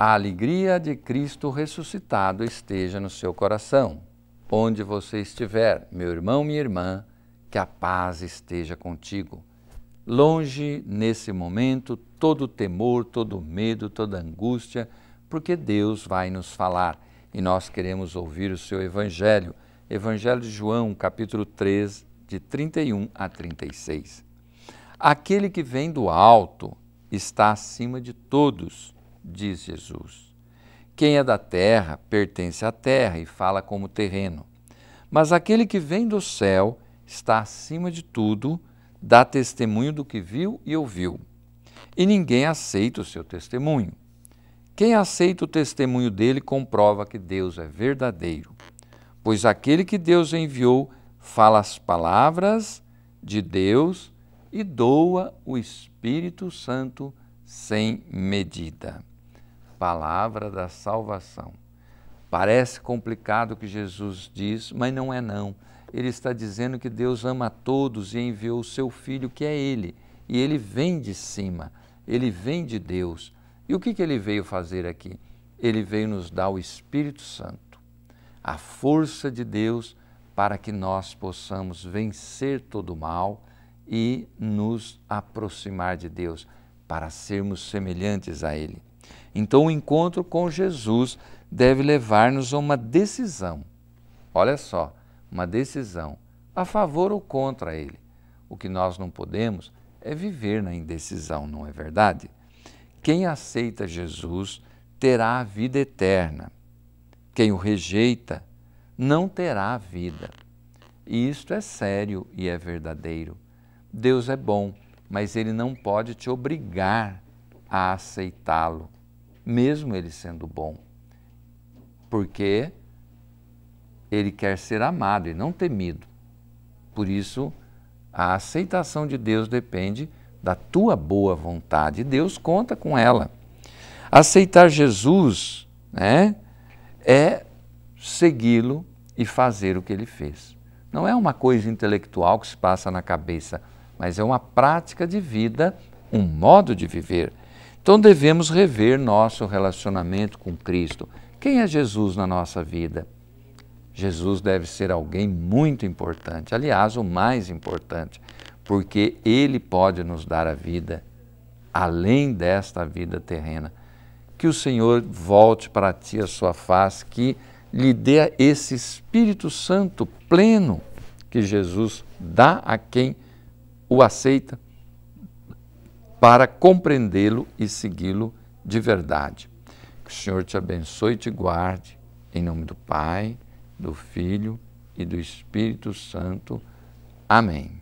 a alegria de Cristo ressuscitado esteja no seu coração. Onde você estiver, meu irmão, minha irmã, que a paz esteja contigo. Longe nesse momento todo temor, todo medo, toda angústia, porque Deus vai nos falar e nós queremos ouvir o seu Evangelho. Evangelho de João, capítulo 3, de 31 a 36. Aquele que vem do alto está acima de todos, diz Jesus. Quem é da terra pertence à terra e fala como terreno. Mas aquele que vem do céu está acima de tudo dá testemunho do que viu e ouviu, e ninguém aceita o seu testemunho. Quem aceita o testemunho dele comprova que Deus é verdadeiro, pois aquele que Deus enviou fala as palavras de Deus e doa o Espírito Santo sem medida. Palavra da salvação. Parece complicado o que Jesus diz, mas não é não ele está dizendo que Deus ama a todos e enviou o seu Filho, que é Ele. E Ele vem de cima, Ele vem de Deus. E o que, que Ele veio fazer aqui? Ele veio nos dar o Espírito Santo, a força de Deus para que nós possamos vencer todo o mal e nos aproximar de Deus, para sermos semelhantes a Ele. Então, o encontro com Jesus deve levar-nos a uma decisão. Olha só, uma decisão a favor ou contra ele. O que nós não podemos é viver na indecisão, não é verdade? Quem aceita Jesus terá a vida eterna. Quem o rejeita não terá a vida. E isto é sério e é verdadeiro. Deus é bom, mas ele não pode te obrigar a aceitá-lo, mesmo ele sendo bom. Porque ele quer ser amado e não temido. Por isso, a aceitação de Deus depende da tua boa vontade. Deus conta com ela. Aceitar Jesus né, é segui-lo e fazer o que ele fez. Não é uma coisa intelectual que se passa na cabeça, mas é uma prática de vida, um modo de viver. Então devemos rever nosso relacionamento com Cristo. Quem é Jesus na nossa vida? Jesus deve ser alguém muito importante, aliás, o mais importante, porque ele pode nos dar a vida além desta vida terrena. Que o Senhor volte para ti a sua face, que lhe dê esse Espírito Santo pleno que Jesus dá a quem o aceita para compreendê-lo e segui-lo de verdade. Que o Senhor te abençoe e te guarde, em nome do Pai do Filho e do Espírito Santo. Amém.